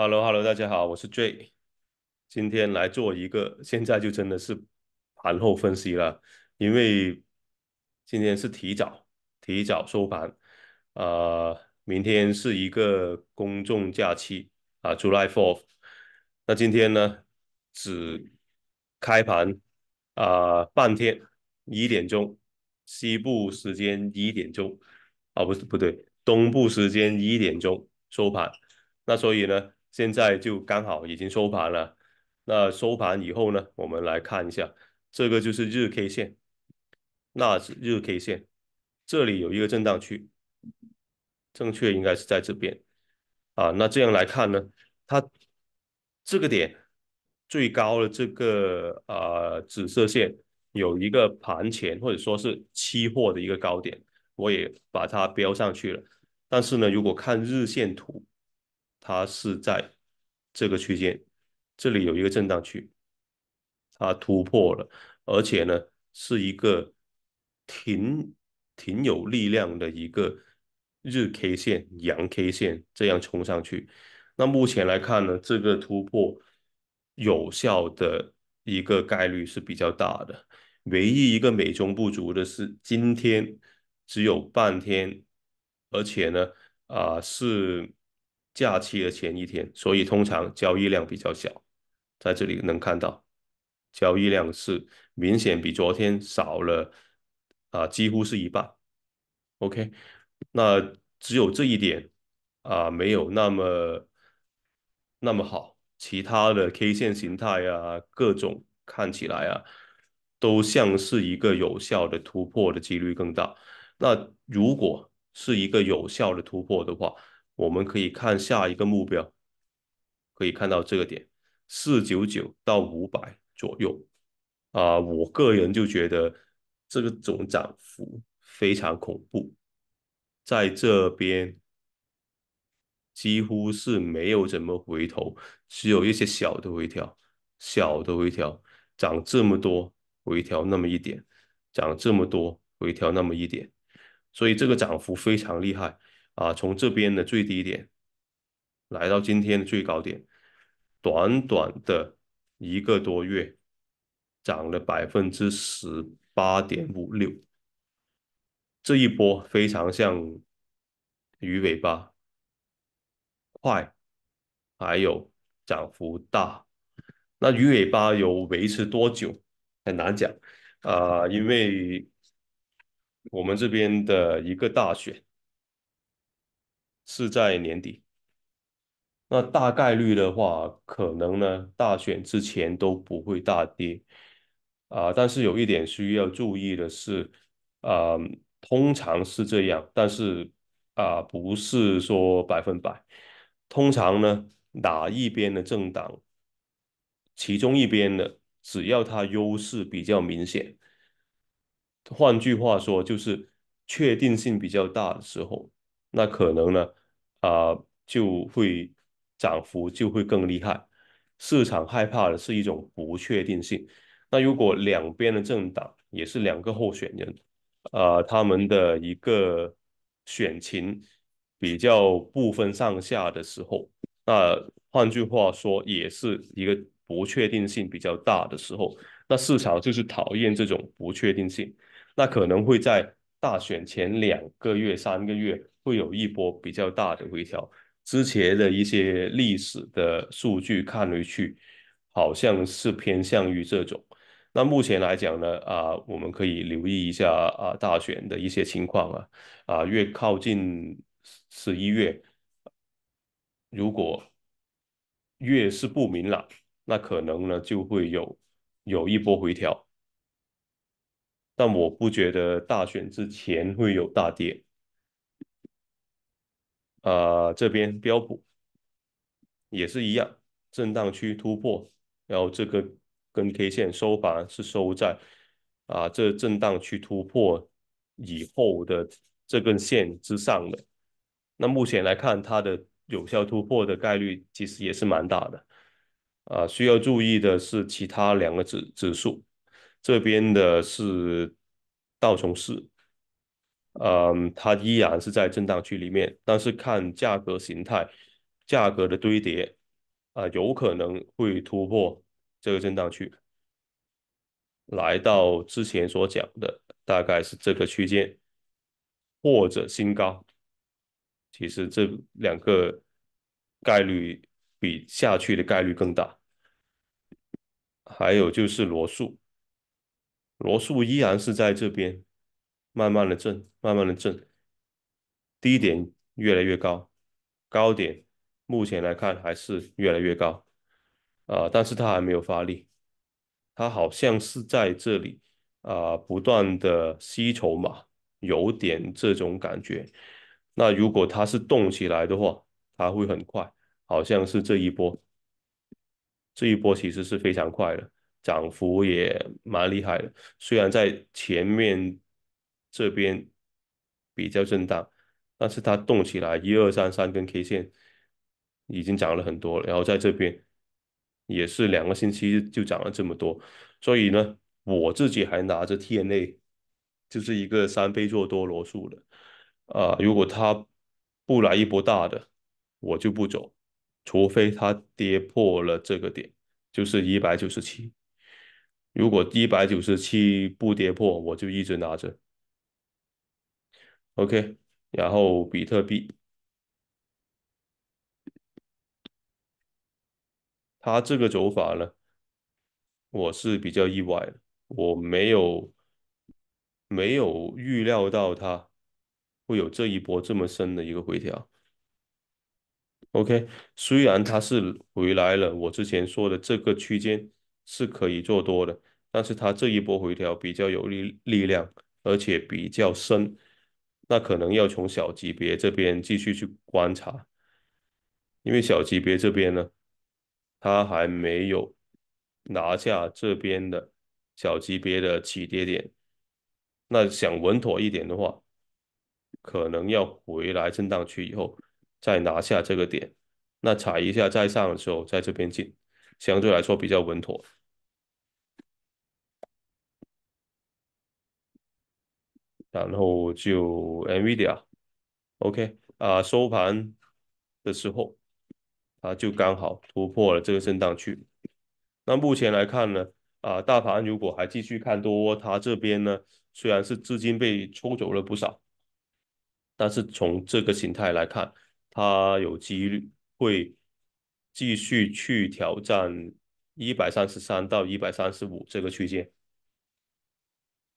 Hello，Hello，大家好，我是 J，今天来做一个，现在就真的是盘后分析了，因为今天是提早提早收盘，呃，明天是一个公众假期啊，July Fourth，那今天呢只开盘啊半天一点钟，西部时间一点钟，啊不是不对，东部时间一点钟收盘，那所以呢。现在就刚好已经收盘了，那收盘以后呢，我们来看一下，这个就是日 K 线，那日 K 线这里有一个震荡区，正确应该是在这边啊。那这样来看呢，它这个点最高的这个呃紫色线有一个盘前或者说是期货的一个高点，我也把它标上去了。但是呢，如果看日线图。它是在这个区间，这里有一个震荡区，它突破了，而且呢是一个挺挺有力量的一个日 K 线阳 K 线这样冲上去。那目前来看呢，这个突破有效的一个概率是比较大的。唯一一个美中不足的是今天只有半天，而且呢啊是。假期的前一天，所以通常交易量比较小，在这里能看到交易量是明显比昨天少了啊，几乎是一半。OK，那只有这一点啊，没有那么那么好，其他的 K 线形态啊，各种看起来啊，都像是一个有效的突破的几率更大。那如果是一个有效的突破的话，我们可以看下一个目标，可以看到这个点四九九到五百左右，啊，我个人就觉得这个总涨幅非常恐怖，在这边几乎是没有怎么回头，只有一些小的回调，小的回调，涨这么多回调那么一点，涨这么多回调那么一点，所以这个涨幅非常厉害。啊，从这边的最低点来到今天的最高点，短短的一个多月，涨了百分之十八点五六，这一波非常像鱼尾巴，快，还有涨幅大。那鱼尾巴有维持多久很难讲啊，因为我们这边的一个大选。是在年底，那大概率的话，可能呢大选之前都不会大跌，啊，但是有一点需要注意的是，啊，通常是这样，但是啊不是说百分百，通常呢哪一边的政党，其中一边的只要它优势比较明显，换句话说就是确定性比较大的时候，那可能呢。啊，就会涨幅就会更厉害。市场害怕的是一种不确定性。那如果两边的政党也是两个候选人，呃，他们的一个选情比较不分上下的时候，那换句话说，也是一个不确定性比较大的时候。那市场就是讨厌这种不确定性，那可能会在。大选前两个月、三个月会有一波比较大的回调。之前的一些历史的数据看回去，好像是偏向于这种。那目前来讲呢，啊，我们可以留意一下啊，大选的一些情况啊，啊，越靠近十一月，如果越是不明朗，那可能呢就会有有一波回调。但我不觉得大选之前会有大跌。啊，这边标普也是一样，震荡区突破，然后这个跟 K 线收盘是收在啊这震荡区突破以后的这根线之上的。那目前来看，它的有效突破的概率其实也是蛮大的。啊，需要注意的是其他两个指指数。这边的是道琼斯，嗯，它依然是在震荡区里面，但是看价格形态、价格的堆叠，啊，有可能会突破这个震荡区，来到之前所讲的大概是这个区间或者新高，其实这两个概率比下去的概率更大。还有就是罗素。罗素依然是在这边慢慢的震，慢慢的震，低点越来越高，高点目前来看还是越来越高，啊，但是他还没有发力，他好像是在这里啊不断的吸筹码，有点这种感觉。那如果他是动起来的话，他会很快，好像是这一波，这一波其实是非常快的。涨幅也蛮厉害的，虽然在前面这边比较震荡，但是它动起来，一二三三根 K 线已经涨了很多了。然后在这边也是两个星期就涨了这么多，所以呢，我自己还拿着 T N A，就是一个三倍做多罗素的。啊，如果它不来一波大的，我就不走，除非它跌破了这个点，就是一百九十七。如果一百九十七不跌破，我就一直拿着。OK，然后比特币，它这个走法呢，我是比较意外的，我没有没有预料到它会有这一波这么深的一个回调。OK，虽然它是回来了，我之前说的这个区间。是可以做多的，但是它这一波回调比较有力力量，而且比较深，那可能要从小级别这边继续去观察，因为小级别这边呢，它还没有拿下这边的小级别的起跌点，那想稳妥一点的话，可能要回来震荡区以后再拿下这个点，那踩一下再上的时候在这边进，相对来说比较稳妥。然后就 Nvidia，OK，啊收盘的时候，它就刚好突破了这个震荡区。那目前来看呢，啊大盘如果还继续看多，它这边呢，虽然是资金被抽走了不少，但是从这个形态来看，它有几率会继续去挑战一百三十三到一百三十五这个区间。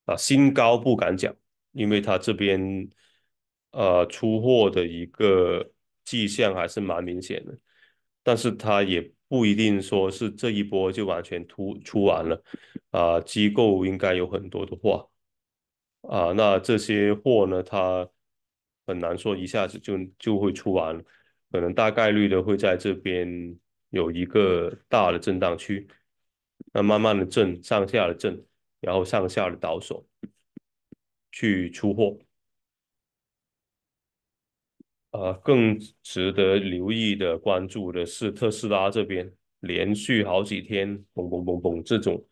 啊新高不敢讲。因为它这边，呃，出货的一个迹象还是蛮明显的，但是它也不一定说是这一波就完全出出完了，啊，机构应该有很多的话，啊，那这些货呢，它很难说一下子就就会出完，可能大概率的会在这边有一个大的震荡区，那慢慢的震上下的震，然后上下的倒手。去出货，啊，更值得留意的关注的是特斯拉这边，连续好几天，嘣嘣嘣嘣，这种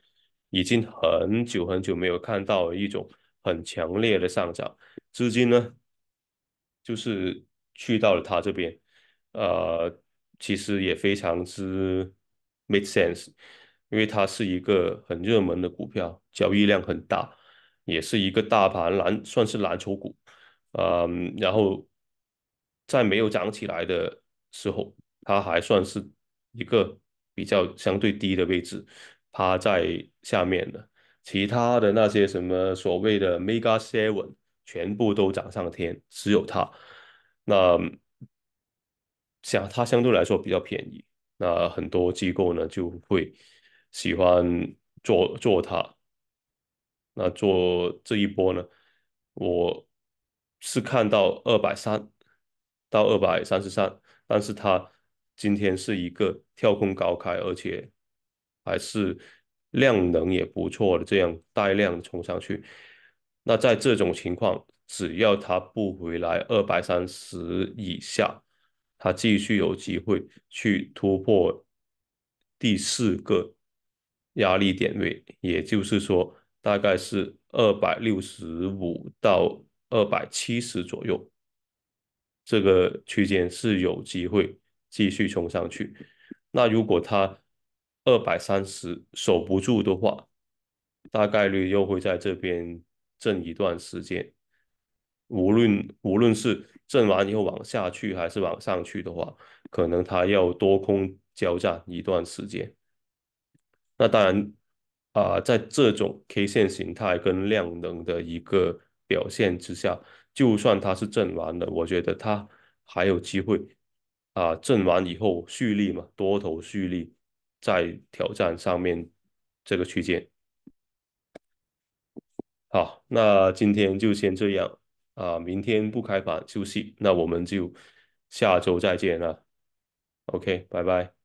已经很久很久没有看到一种很强烈的上涨，资金呢，就是去到了它这边，啊，其实也非常之 make sense，因为它是一个很热门的股票，交易量很大。也是一个大盘蓝，算是蓝筹股，嗯，然后在没有涨起来的时候，它还算是一个比较相对低的位置，趴在下面的。其他的那些什么所谓的 mega seven，全部都涨上天，只有它，那相它相对来说比较便宜，那很多机构呢就会喜欢做做它。那做这一波呢？我是看到二百三到二百三十三，但是它今天是一个跳空高开，而且还是量能也不错的，这样带量冲上去。那在这种情况，只要它不回来二百三十以下，它继续有机会去突破第四个压力点位，也就是说。大概是二百六十五到二百七十左右，这个区间是有机会继续冲上去。那如果它二百三十守不住的话，大概率又会在这边震一段时间。无论无论是震完以后往下去还是往上去的话，可能它要多空交战一段时间。那当然。啊，在这种 K 线形态跟量能的一个表现之下，就算它是震完的，我觉得它还有机会啊，震完以后蓄力嘛，多头蓄力，在挑战上面这个区间。好，那今天就先这样啊，明天不开盘休息，那我们就下周再见了。OK，拜拜。